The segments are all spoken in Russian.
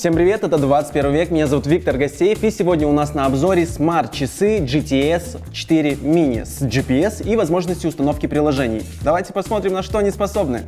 Всем привет, это 21 век, меня зовут Виктор Гостеев, и сегодня у нас на обзоре смарт-часы GTS 4 Mini с GPS и возможностью установки приложений. Давайте посмотрим, на что они способны.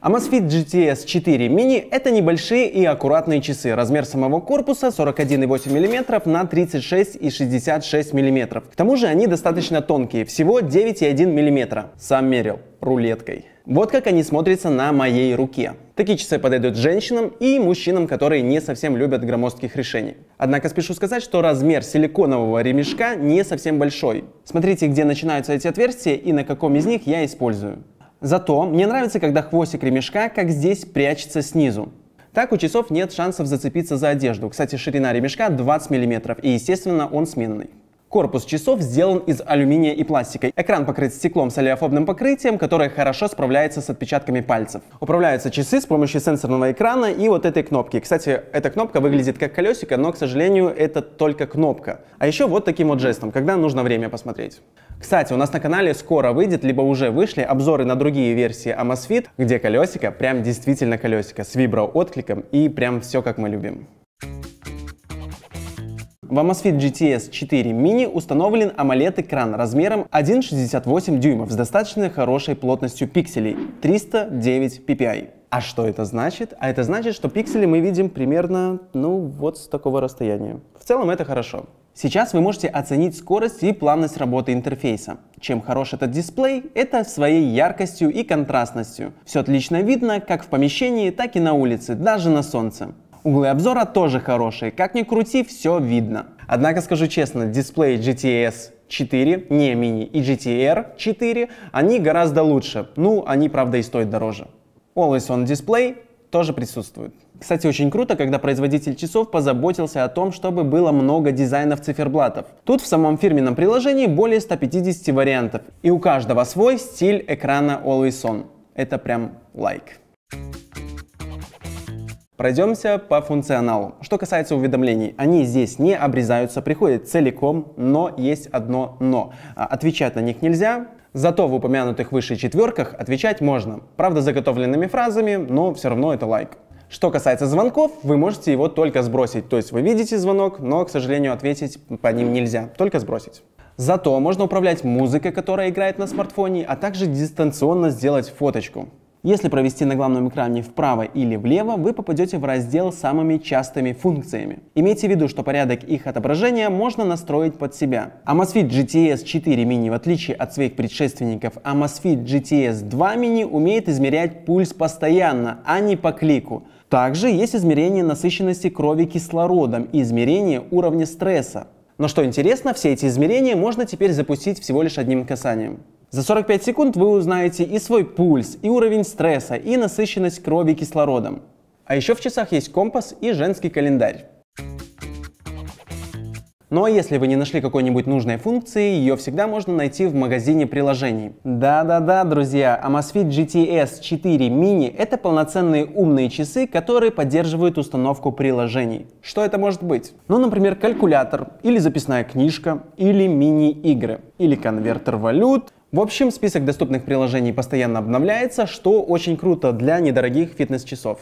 Amazfit GTS 4 Mini – это небольшие и аккуратные часы. Размер самого корпуса 41,8 мм на 36,66 мм. К тому же они достаточно тонкие, всего 9,1 мм. Сам мерил рулеткой. Вот как они смотрятся на моей руке. Такие часы подойдут женщинам и мужчинам, которые не совсем любят громоздких решений. Однако спешу сказать, что размер силиконового ремешка не совсем большой. Смотрите, где начинаются эти отверстия и на каком из них я использую. Зато мне нравится, когда хвостик ремешка как здесь прячется снизу. Так у часов нет шансов зацепиться за одежду. Кстати, ширина ремешка 20 мм и, естественно, он сменный. Корпус часов сделан из алюминия и пластика. Экран покрыт стеклом с олеофобным покрытием, которое хорошо справляется с отпечатками пальцев. Управляются часы с помощью сенсорного экрана и вот этой кнопки. Кстати, эта кнопка выглядит как колесико, но, к сожалению, это только кнопка. А еще вот таким вот жестом, когда нужно время посмотреть. Кстати, у нас на канале скоро выйдет, либо уже вышли обзоры на другие версии Amazfit, где колесико прям действительно колесико с виброоткликом и прям все как мы любим. В Amazfit GTS 4 Mini установлен AMOLED-экран размером 1,68 дюймов с достаточно хорошей плотностью пикселей 309 ppi. А что это значит? А это значит, что пиксели мы видим примерно, ну, вот с такого расстояния. В целом это хорошо. Сейчас вы можете оценить скорость и плавность работы интерфейса. Чем хорош этот дисплей, это своей яркостью и контрастностью. Все отлично видно как в помещении, так и на улице, даже на солнце. Углы обзора тоже хорошие, как ни крути, все видно. Однако скажу честно, дисплей GTS 4, не мини, и GTR 4, они гораздо лучше. Ну, они, правда, и стоят дороже. Always on Display тоже присутствует. Кстати, очень круто, когда производитель часов позаботился о том, чтобы было много дизайнов циферблатов. Тут в самом фирменном приложении более 150 вариантов, и у каждого свой стиль экрана Always On. Это прям лайк. Like. Пройдемся по функционалу. Что касается уведомлений, они здесь не обрезаются, приходят целиком, но есть одно но. А, отвечать на них нельзя, Зато в упомянутых выше четверках отвечать можно. Правда, заготовленными фразами, но все равно это лайк. Что касается звонков, вы можете его только сбросить. То есть вы видите звонок, но, к сожалению, ответить по ним нельзя. Только сбросить. Зато можно управлять музыкой, которая играет на смартфоне, а также дистанционно сделать фоточку. Если провести на главном экране вправо или влево, вы попадете в раздел с самыми частыми функциями. Имейте в виду, что порядок их отображения можно настроить под себя. Amazfit GTS 4 Mini, в отличие от своих предшественников, Amazfit GTS 2 Mini умеет измерять пульс постоянно, а не по клику. Также есть измерение насыщенности крови кислородом и измерение уровня стресса. Но что интересно, все эти измерения можно теперь запустить всего лишь одним касанием. За 45 секунд вы узнаете и свой пульс, и уровень стресса, и насыщенность крови кислородом. А еще в часах есть компас и женский календарь. Ну а если вы не нашли какой-нибудь нужной функции, ее всегда можно найти в магазине приложений. Да-да-да, друзья, Amazfit GTS 4 Mini – это полноценные умные часы, которые поддерживают установку приложений. Что это может быть? Ну, например, калькулятор, или записная книжка, или мини-игры, или конвертер валют, в общем, список доступных приложений постоянно обновляется, что очень круто для недорогих фитнес-часов.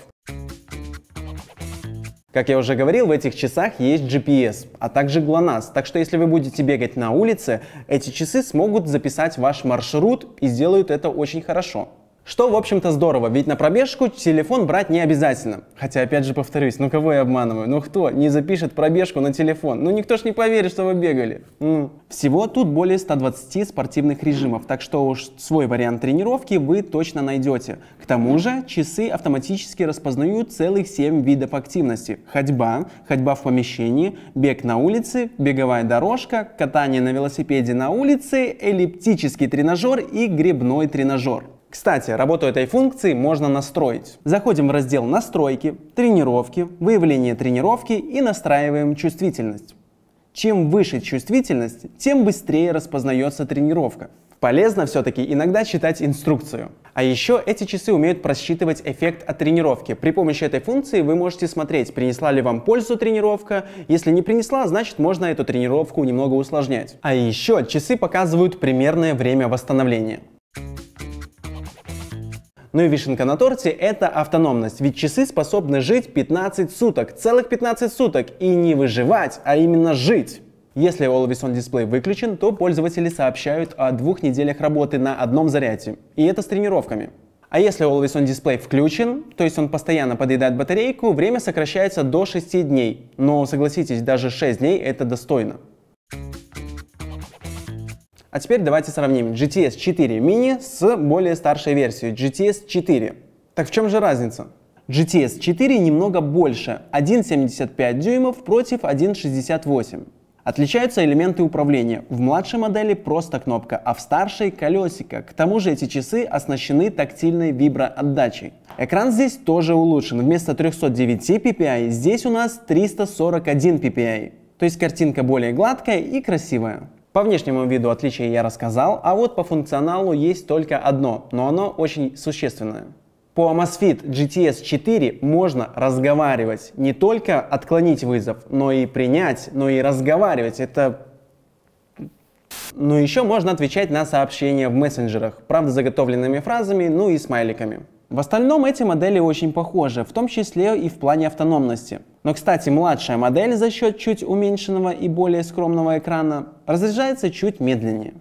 Как я уже говорил, в этих часах есть GPS, а также GLONASS, так что если вы будете бегать на улице, эти часы смогут записать ваш маршрут и сделают это очень хорошо. Что, в общем-то, здорово, ведь на пробежку телефон брать не обязательно. Хотя, опять же, повторюсь, ну кого я обманываю? Ну кто не запишет пробежку на телефон? Ну никто ж не поверит, что вы бегали. Ну. Всего тут более 120 спортивных режимов, так что уж свой вариант тренировки вы точно найдете. К тому же часы автоматически распознают целых 7 видов активности. Ходьба, ходьба в помещении, бег на улице, беговая дорожка, катание на велосипеде на улице, эллиптический тренажер и грибной тренажер. Кстати, работу этой функции можно настроить. Заходим в раздел «Настройки», «Тренировки», «Выявление тренировки» и настраиваем чувствительность. Чем выше чувствительность, тем быстрее распознается тренировка. Полезно все-таки иногда читать инструкцию. А еще эти часы умеют просчитывать эффект от тренировки. При помощи этой функции вы можете смотреть, принесла ли вам пользу тренировка. Если не принесла, значит можно эту тренировку немного усложнять. А еще часы показывают примерное время восстановления. Ну и вишенка на торте – это автономность, ведь часы способны жить 15 суток, целых 15 суток, и не выживать, а именно жить. Если Always On Display выключен, то пользователи сообщают о двух неделях работы на одном заряде, и это с тренировками. А если Always On Display включен, то есть он постоянно подъедает батарейку, время сокращается до 6 дней. Но согласитесь, даже 6 дней это достойно. А теперь давайте сравним GTS 4 Mini с более старшей версией GTS 4. Так в чем же разница? GTS 4 немного больше, 1,75 дюймов против 1,68. Отличаются элементы управления. В младшей модели просто кнопка, а в старшей колесико. К тому же эти часы оснащены тактильной виброотдачей. Экран здесь тоже улучшен. Вместо 309 ppi здесь у нас 341 ppi. То есть картинка более гладкая и красивая. По внешнему виду отличия я рассказал, а вот по функционалу есть только одно, но оно очень существенное. По Amazfit GTS 4 можно разговаривать, не только отклонить вызов, но и принять, но и разговаривать. Это но еще можно отвечать на сообщения в мессенджерах, правда заготовленными фразами, ну и смайликами. В остальном эти модели очень похожи, в том числе и в плане автономности. Но, кстати, младшая модель за счет чуть уменьшенного и более скромного экрана разряжается чуть медленнее.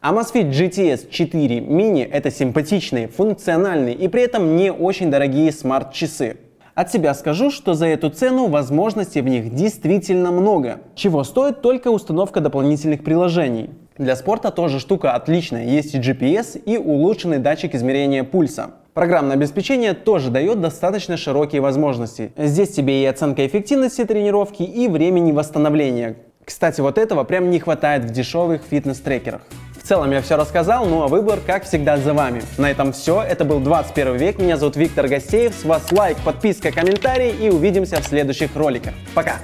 Amazfit GTS 4 Mini – это симпатичные, функциональные и при этом не очень дорогие смарт-часы. От себя скажу, что за эту цену возможностей в них действительно много, чего стоит только установка дополнительных приложений. Для спорта тоже штука отличная, есть и GPS, и улучшенный датчик измерения пульса. Программное обеспечение тоже дает достаточно широкие возможности. Здесь тебе и оценка эффективности тренировки, и времени восстановления. Кстати, вот этого прям не хватает в дешевых фитнес-трекерах. В целом я все рассказал, ну а выбор, как всегда, за вами. На этом все. Это был 21 век. Меня зовут Виктор Гостеев. С вас лайк, подписка, комментарий и увидимся в следующих роликах. Пока!